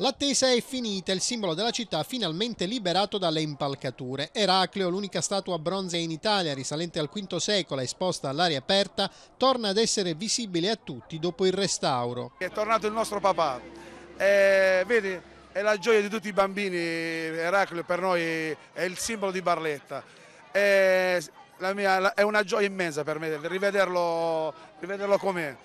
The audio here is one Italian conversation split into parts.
L'attesa è finita, il simbolo della città finalmente liberato dalle impalcature. Eracleo, l'unica statua bronzea in Italia risalente al V secolo esposta all'aria aperta, torna ad essere visibile a tutti dopo il restauro. È tornato il nostro papà, eh, vedi, è la gioia di tutti i bambini, Eracleo per noi è il simbolo di Barletta. Eh, mia, è una gioia immensa per me rivederlo, rivederlo com'è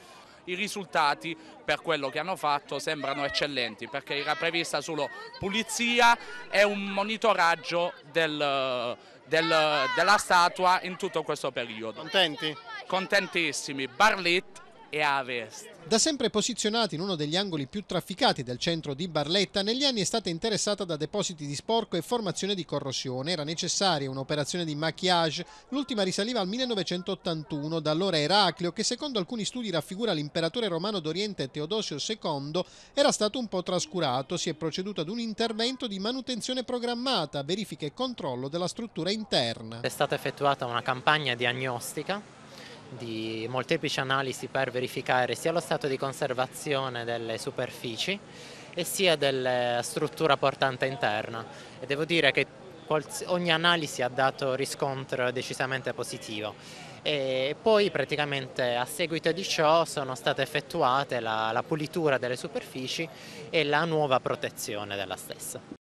i risultati per quello che hanno fatto sembrano eccellenti perché era prevista solo pulizia e un monitoraggio del, del, della statua in tutto questo periodo. Contenti? Contentissimi. Barlit e a ovest. Da sempre posizionata in uno degli angoli più trafficati del centro di Barletta, negli anni è stata interessata da depositi di sporco e formazione di corrosione. Era necessaria un'operazione di maquillage, l'ultima risaliva al 1981, da allora Eraclio, che secondo alcuni studi raffigura l'imperatore romano d'Oriente Teodosio II, era stato un po' trascurato. Si è proceduto ad un intervento di manutenzione programmata, verifica e controllo della struttura interna. È stata effettuata una campagna diagnostica di molteplici analisi per verificare sia lo stato di conservazione delle superfici e sia della struttura portante interna e devo dire che ogni analisi ha dato riscontro decisamente positivo e poi praticamente a seguito di ciò sono state effettuate la, la pulitura delle superfici e la nuova protezione della stessa.